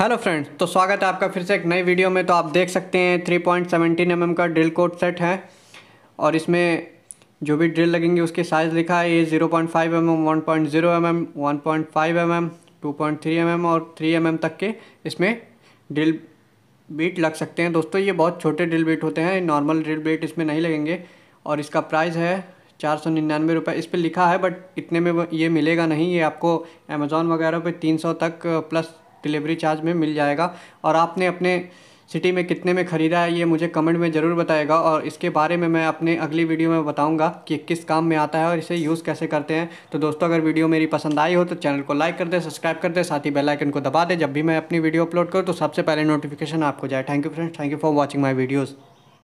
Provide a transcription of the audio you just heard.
hello friends तो स्वागत है आपका फिर से एक नई वीडियो में तो आप देख सकते हैं थ्री पॉइंट सेवेंटीन एम का ड्रिल कोट सेट है और इसमें जो भी ड्रिल लगेंगे उसके साइज़ लिखा है ये zero point five M M one point zero M M one point five M M two point three M M और थ्री एम एम तक के इसमें ड्रिल बीट लग सकते हैं दोस्तों ये बहुत छोटे ड्रिल बीट होते हैं नॉर्मल ड्रिल बीट इसमें नहीं लगेंगे और इसका प्राइस है चार सौ निन्यानवे रुपये इस पर लिखा है बट इतने में ये मिलेगा नहीं ये आपको अमेज़ोन वगैरह पे तीन सौ तक प्लस डिलीवरी चार्ज में मिल जाएगा और आपने अपने सिटी में कितने में ख़रीदा है ये मुझे कमेंट में ज़रूर बताएगा और इसके बारे में मैं अपने अगली वीडियो में बताऊंगा कि किस काम में आता है और इसे यूज़ कैसे करते हैं तो दोस्तों अगर वीडियो मेरी पसंद आई हो तो चैनल को लाइक कर दे सब्सक्राइब कर दे साथ ही बेल आइकन को दबा दे जब भी मैं अपनी वीडियो अपलोड करूँ तो सबसे पहले नोटिफिकेशन आपको जाए thank you friends thank you for watching my videos